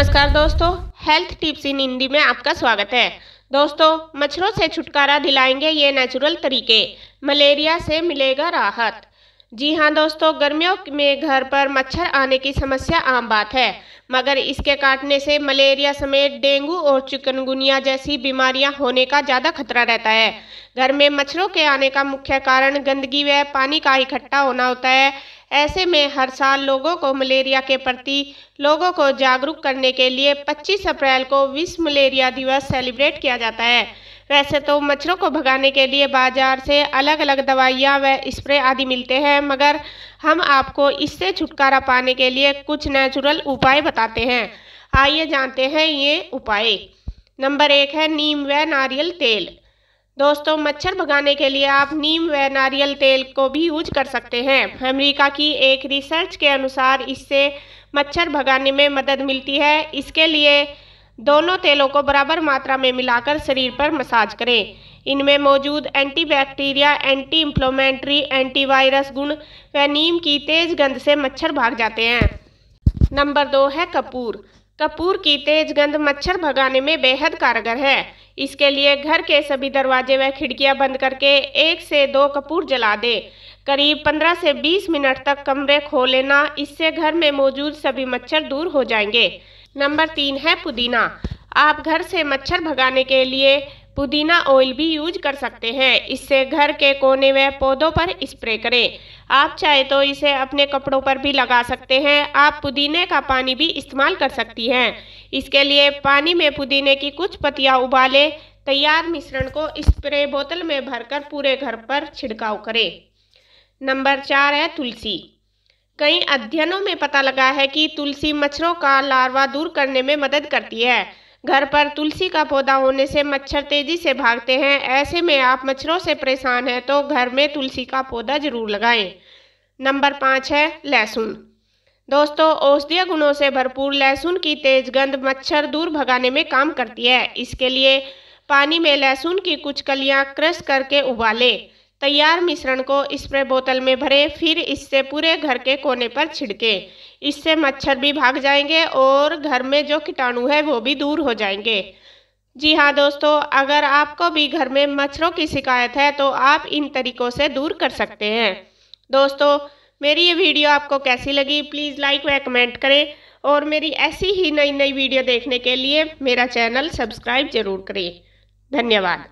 नमस्कार दोस्तों health tips इन हिंदी में आपका स्वागत है दोस्तों मच्छरों से छुटकारा दिलाएंगे ये नेचुरल तरीके मलेरिया से मिलेगा राहत जी हाँ दोस्तों गर्मियों में घर पर मच्छर आने की समस्या आम बात है मगर इसके काटने से मलेरिया समेत डेंगू और चिकनगुनिया जैसी बीमारियां होने का ज़्यादा खतरा रहता है घर में मच्छरों के आने का मुख्य कारण गंदगी व पानी का इकट्ठा होना होता है ऐसे में हर साल लोगों को मलेरिया के प्रति लोगों को जागरूक करने के लिए 25 अप्रैल को विश्व मलेरिया दिवस सेलिब्रेट किया जाता है वैसे तो मच्छरों को भगाने के लिए बाजार से अलग अलग दवाइयाँ व स्प्रे आदि मिलते हैं मगर हम आपको इससे छुटकारा पाने के लिए कुछ नेचुरल उपाय बताते हैं आइए जानते हैं ये उपाय नंबर एक है नीम व नारियल तेल दोस्तों मच्छर भगाने के लिए आप नीम व नारियल तेल को भी यूज कर सकते हैं अमेरिका की एक रिसर्च के अनुसार इससे मच्छर भगाने में मदद मिलती है इसके लिए दोनों तेलों को बराबर मात्रा में मिलाकर शरीर पर मसाज करें इनमें मौजूद एंटीबैक्टीरिया एंटी इंफ्लोमेंट्री एंटीवायरस गुण व नीम की तेज गंध से मच्छर भाग जाते हैं नंबर दो है कपूर कपूर की तेज गंध मच्छर भगाने में बेहद कारगर है इसके लिए घर के सभी दरवाजे व खिड़कियां बंद करके एक से दो कपूर जला दें करीब 15 से 20 मिनट तक कमरे खो लेना इससे घर में मौजूद सभी मच्छर दूर हो जाएंगे नंबर तीन है पुदीना आप घर से मच्छर भगाने के लिए पुदीना ऑयल भी यूज कर सकते हैं इससे घर के कोने व पौधों पर स्प्रे करें आप चाहे तो इसे अपने कपड़ों पर भी लगा सकते हैं आप पुदीने का पानी भी इस्तेमाल कर सकती हैं इसके लिए पानी में पुदीने की कुछ पतियाँ उबालें तैयार मिश्रण को स्प्रे बोतल में भरकर पूरे घर पर छिड़काव करें नंबर चार है तुलसी कई अध्ययनों में पता लगा है कि तुलसी मच्छरों का लार्वा दूर करने में मदद करती है घर पर तुलसी का पौधा होने से मच्छर तेजी से भागते हैं ऐसे में आप मच्छरों से परेशान हैं तो घर में तुलसी का पौधा जरूर लगाएं नंबर पाँच है लहसुन दोस्तों औषधीय गुणों से भरपूर लहसुन की तेज गंध मच्छर दूर भगाने में काम करती है इसके लिए पानी में लहसुन की कुछ कलियां क्रश करके उबालें तैयार मिश्रण को स्प्रे बोतल में भरें फिर इससे पूरे घर के कोने पर छिड़के इससे मच्छर भी भाग जाएंगे और घर में जो कीटाणु है वो भी दूर हो जाएंगे जी हाँ दोस्तों अगर आपको भी घर में मच्छरों की शिकायत है तो आप इन तरीकों से दूर कर सकते हैं दोस्तों मेरी ये वीडियो आपको कैसी लगी प्लीज़ लाइक व कमेंट करें और मेरी ऐसी ही नई नई वीडियो देखने के लिए मेरा चैनल सब्सक्राइब ज़रूर करें धन्यवाद